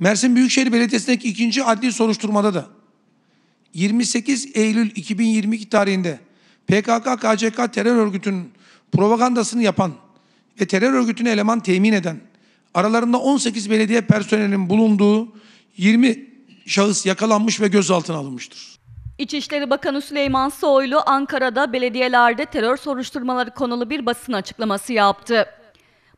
Mersin Büyükşehir Belediyesi'ndeki ikinci adli soruşturmada da 28 Eylül 2022 tarihinde PKK-KCK terör örgütünün propagandasını yapan ve terör örgütüne eleman temin eden aralarında 18 belediye personelinin bulunduğu 20 şahıs yakalanmış ve gözaltına alınmıştır. İçişleri Bakanı Süleyman Soylu Ankara'da belediyelerde terör soruşturmaları konulu bir basın açıklaması yaptı.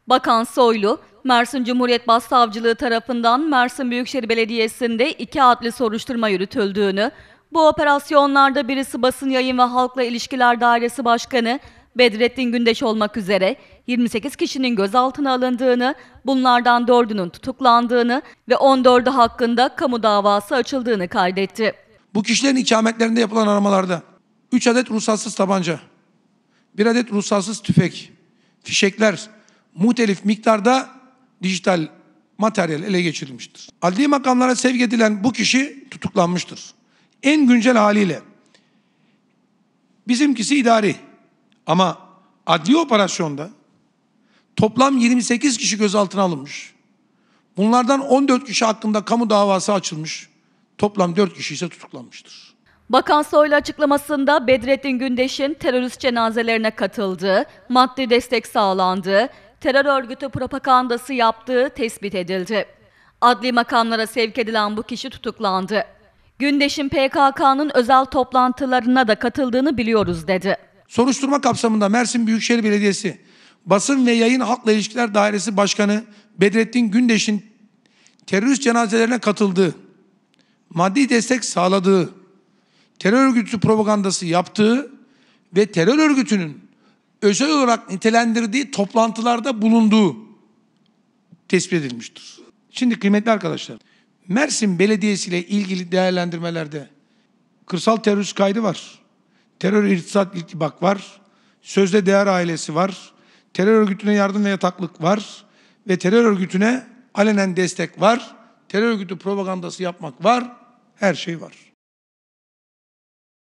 Bakan Soylu, Mersin Cumhuriyet Başsavcılığı tarafından Mersin Büyükşehir Belediyesi'nde iki adli soruşturma yürütüldüğünü, bu operasyonlarda birisi Basın Yayın ve Halkla İlişkiler Dairesi Başkanı Bedrettin Gündeş olmak üzere 28 kişinin gözaltına alındığını, bunlardan 4'ünün tutuklandığını ve 14'ü hakkında kamu davası açıldığını kaydetti. Bu kişilerin ikametlerinde yapılan aramalarda 3 adet ruhsatsız tabanca, 1 adet ruhsatsız tüfek, fişekler muhtelif miktarda dijital materyal ele geçirilmiştir. Adli makamlara sevk edilen bu kişi tutuklanmıştır. En güncel haliyle bizimkisi idari ama adli operasyonda toplam 28 kişi gözaltına alınmış. Bunlardan 14 kişi hakkında kamu davası açılmış. Toplam 4 kişi ise tutuklanmıştır. Bakan Soylu açıklamasında Bedrettin Gündeş'in terörist cenazelerine katıldığı, maddi destek sağlandığı, terör örgütü propagandası yaptığı tespit edildi. Adli makamlara sevk edilen bu kişi tutuklandı. Gündeş'in PKK'nın özel toplantılarına da katıldığını biliyoruz dedi. Soruşturma kapsamında Mersin Büyükşehir Belediyesi Basın ve Yayın Halkla İlişkiler Dairesi Başkanı Bedrettin Gündeş'in terörist cenazelerine katıldığı, maddi destek sağladığı, terör örgütü propagandası yaptığı ve terör örgütünün özel olarak nitelendirdiği toplantılarda bulunduğu tespit edilmiştir. Şimdi kıymetli arkadaşlar, Mersin Belediyesi ile ilgili değerlendirmelerde kırsal terörist kaydı var. Terör irtisat iltibak var. Sözde değer ailesi var. Terör örgütüne yardım ve yataklık var. Ve terör örgütüne alenen destek var. Terör örgütü propagandası yapmak var. Her şey var.